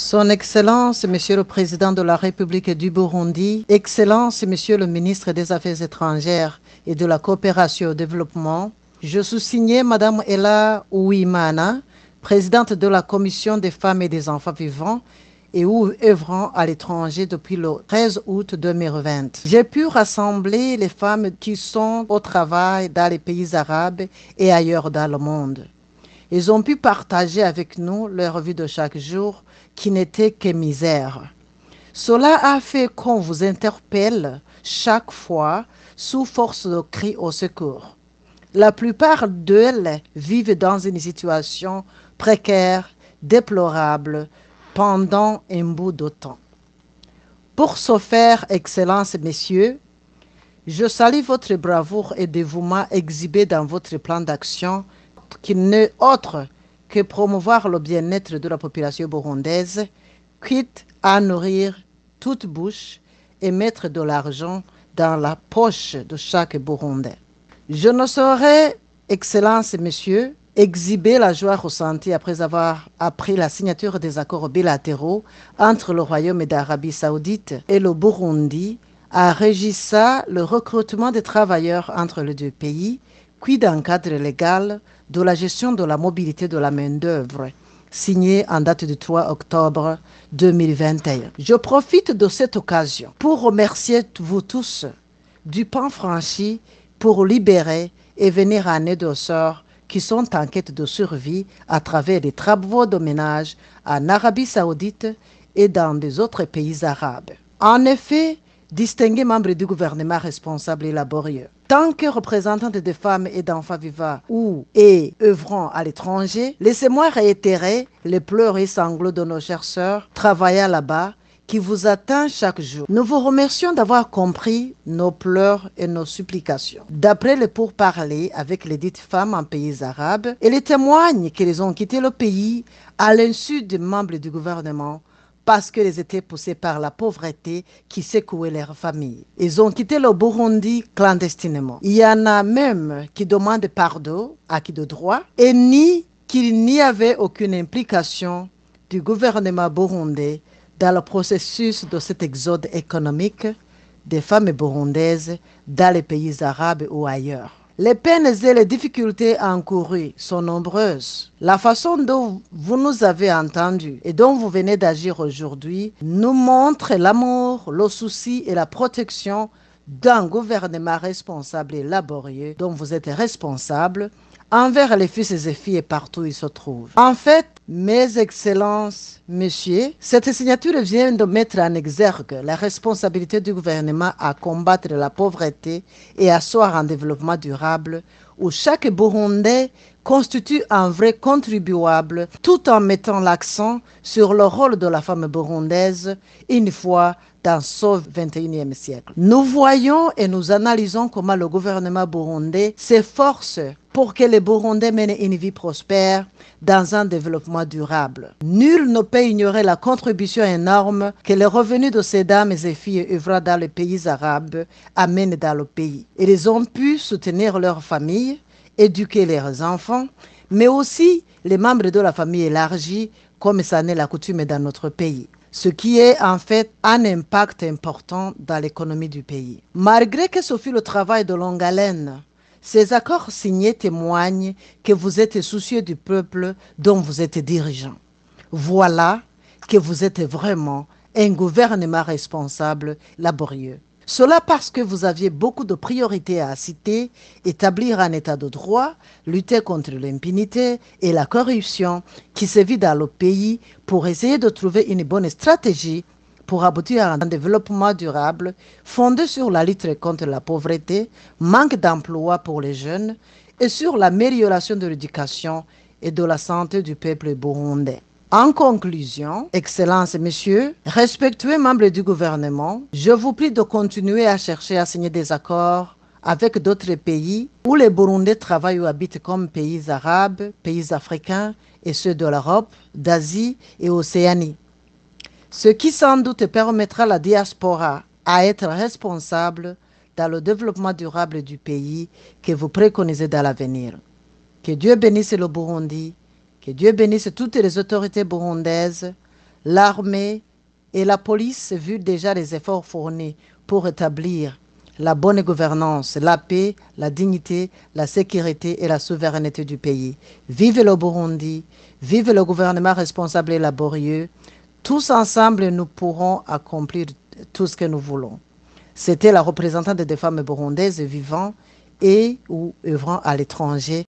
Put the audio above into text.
Son Excellence, Monsieur le Président de la République du Burundi, Excellence, Monsieur le Ministre des Affaires étrangères et de la Coopération au Développement, je sous-signais Madame Ella Ouimana, présidente de la Commission des femmes et des enfants vivants et œuvrant à l'étranger depuis le 13 août 2020. J'ai pu rassembler les femmes qui sont au travail dans les pays arabes et ailleurs dans le monde. Ils ont pu partager avec nous leur vie de chaque jour qui n'était que misère. Cela a fait qu'on vous interpelle chaque fois sous force de cris au secours. La plupart d'elles vivent dans une situation précaire, déplorable, pendant un bout de temps. Pour ce faire, Excellences, Messieurs, je salue votre bravoure et dévouement exhibé dans votre plan d'action qui n'est autre que promouvoir le bien-être de la population burundaise, quitte à nourrir toute bouche et mettre de l'argent dans la poche de chaque Burundais. Je ne saurais, Excellence, Messieurs, exhiber la joie ressentie après avoir appris la signature des accords bilatéraux entre le Royaume d'Arabie saoudite et le Burundi, à régissa le recrutement des travailleurs entre les deux pays, qui, d'un cadre légal, de la gestion de la mobilité de la main-d'œuvre, signée en date du 3 octobre 2021. Je profite de cette occasion pour remercier vous tous du pan franchi pour libérer et venir en aide aux sœurs qui sont en quête de survie à travers les travaux de ménage en Arabie saoudite et dans des autres pays arabes. En effet, distingués membres du gouvernement responsable et laborieux. Tant que représentante des femmes et d'enfants vivants ou et œuvrant à l'étranger, laissez-moi réitérer les pleurs et sanglots de nos chercheurs travaillant là-bas qui vous atteint chaque jour. Nous vous remercions d'avoir compris nos pleurs et nos supplications. D'après les pourparlers avec les dites femmes en pays arabes, elles témoignent qu'elles ont quitté le pays à l'insu des membres du gouvernement parce qu'ils étaient poussés par la pauvreté qui secouait leur famille. Ils ont quitté le Burundi clandestinement. Il y en a même qui demandent pardon, à qui de droit, et ni qu'il n'y avait aucune implication du gouvernement burundais dans le processus de cet exode économique des femmes burundaises dans les pays arabes ou ailleurs. Les peines et les difficultés encourues sont nombreuses. La façon dont vous nous avez entendus et dont vous venez d'agir aujourd'hui nous montre l'amour, le souci et la protection d'un gouvernement responsable et laborieux dont vous êtes responsable envers les fils et les filles et partout où ils se trouvent. En fait, mes excellences, messieurs, cette signature vient de mettre en exergue la responsabilité du gouvernement à combattre la pauvreté et à asseoir un développement durable où chaque Burundais constitue un vrai contribuable tout en mettant l'accent sur le rôle de la femme burundaise une fois dans ce 21e siècle. Nous voyons et nous analysons comment le gouvernement burundais s'efforce pour que les Burundais mènent une vie prospère dans un développement durable. Nul ne peut ignorer la contribution énorme que les revenus de ces dames et filles œuvrant dans les pays arabes amènent dans le pays. Ils ont pu soutenir leurs familles, éduquer leurs enfants, mais aussi les membres de la famille élargie, comme ça n'est la coutume dans notre pays ce qui est en fait un impact important dans l'économie du pays. Malgré que ce fut le travail de longue haleine ces accords signés témoignent que vous êtes soucieux du peuple dont vous êtes dirigeant. Voilà que vous êtes vraiment un gouvernement responsable, laborieux. Cela parce que vous aviez beaucoup de priorités à citer, établir un état de droit, lutter contre l'impunité et la corruption qui se vit dans le pays pour essayer de trouver une bonne stratégie pour aboutir à un développement durable fondé sur la lutte contre la pauvreté, manque d'emploi pour les jeunes et sur l'amélioration de l'éducation et de la santé du peuple burundais. En conclusion, Excellences, et Messieurs, respectueux membres du gouvernement, je vous prie de continuer à chercher à signer des accords avec d'autres pays où les Burundais travaillent ou habitent comme pays arabes, pays africains et ceux de l'Europe, d'Asie et Océanie ce qui sans doute permettra à la diaspora à être responsable dans le développement durable du pays que vous préconisez dans l'avenir. Que Dieu bénisse le Burundi, que Dieu bénisse toutes les autorités burundaises, l'armée et la police, vu déjà les efforts fournis pour établir la bonne gouvernance, la paix, la dignité, la sécurité et la souveraineté du pays. Vive le Burundi, vive le gouvernement responsable et laborieux tous ensemble, nous pourrons accomplir tout ce que nous voulons. C'était la représentante des femmes burundaises vivant et ou œuvrant à l'étranger